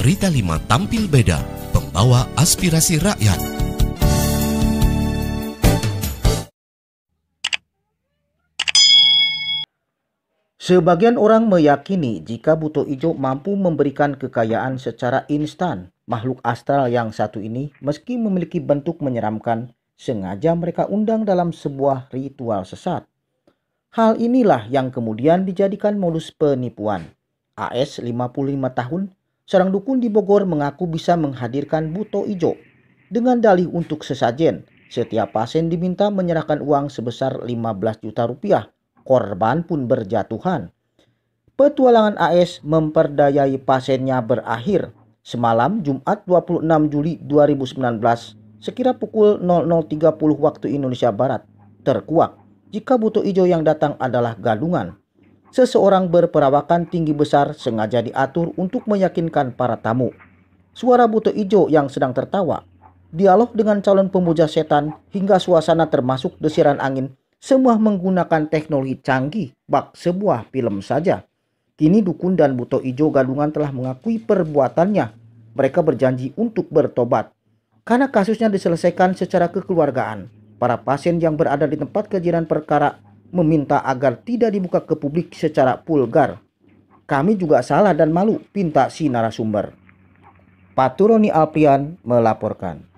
Berita 5 tampil beda, pembawa aspirasi rakyat. Sebagian orang meyakini jika Buto Ijo mampu memberikan kekayaan secara instan. Makhluk astral yang satu ini meski memiliki bentuk menyeramkan, sengaja mereka undang dalam sebuah ritual sesat. Hal inilah yang kemudian dijadikan modus penipuan. AS 55 tahun seorang dukun di Bogor mengaku bisa menghadirkan buto ijo dengan dalih untuk sesajen. Setiap pasien diminta menyerahkan uang sebesar 15 juta rupiah. Korban pun berjatuhan. Petualangan AS memperdayai pasiennya berakhir semalam Jumat 26 Juli 2019 sekira pukul 00.30 waktu Indonesia Barat terkuak jika buto ijo yang datang adalah gadungan seseorang berperawakan tinggi besar sengaja diatur untuk meyakinkan para tamu. Suara buto ijo yang sedang tertawa, dialog dengan calon pemuja setan hingga suasana termasuk desiran angin semua menggunakan teknologi canggih bak sebuah film saja. Kini Dukun dan Buto Ijo Gadungan telah mengakui perbuatannya. Mereka berjanji untuk bertobat. Karena kasusnya diselesaikan secara kekeluargaan, para pasien yang berada di tempat kejadian perkara meminta agar tidak dibuka ke publik secara vulgar. Kami juga salah dan malu, pinta si narasumber. Paturoni Alpian melaporkan.